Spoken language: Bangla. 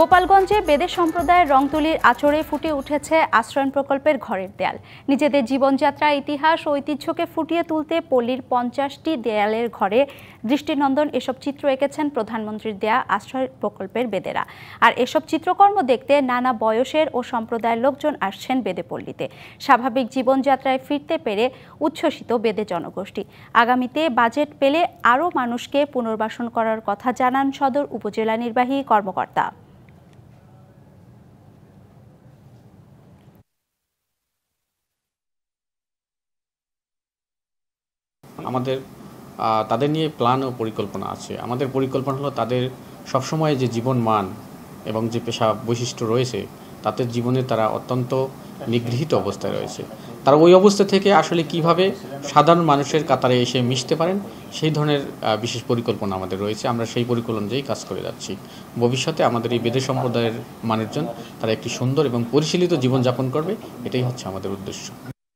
গোপালগঞ্জে বেদে সম্প্রদায়ের রংতুলির আচরে ফুটে উঠেছে আশ্রয়ণ প্রকল্পের ঘরের দেয়াল নিজেদের জীবনযাত্রা ইতিহাস ও ঐতিহ্যকে ফুটিয়ে তুলতে পল্লীর পঞ্চাশটি দেয়ালের ঘরে দৃষ্টিনন্দন এসব চিত্র এঁকেছেন প্রধানমন্ত্রীর দেয়া আশ্রয় প্রকল্পের বেদেরা আর এসব চিত্রকর্ম দেখতে নানা বয়সের ও সম্প্রদায়ের লোকজন আসছেন বেদে পল্লীতে স্বাভাবিক জীবনযাত্রায় ফিরতে পেরে উচ্ছ্বসিত বেদে জনগোষ্ঠী আগামীতে বাজেট পেলে আরও মানুষকে পুনর্বাসন করার কথা জানান সদর উপজেলা নির্বাহী কর্মকর্তা আমাদের তাদের নিয়ে প্ল্যান ও পরিকল্পনা আছে আমাদের পরিকল্পনা হলো তাদের সবসময় যে জীবন মান এবং যে পেশা বৈশিষ্ট্য রয়েছে তাদের জীবনে তারা অত্যন্ত নিগৃহীত অবস্থায় রয়েছে তারা ওই অবস্থা থেকে আসলে কিভাবে সাধারণ মানুষের কাতারে এসে মিশতে পারেন সেই ধরনের বিশেষ পরিকল্পনা আমাদের রয়েছে আমরা সেই পরিকল্পনা অনুযায়ী কাজ করে যাচ্ছি ভবিষ্যতে আমাদের এই বেদে সম্প্রদায়ের মানুষজন তারা একটি সুন্দর এবং পরিশীলিত জীবনযাপন করবে এটাই হচ্ছে আমাদের উদ্দেশ্য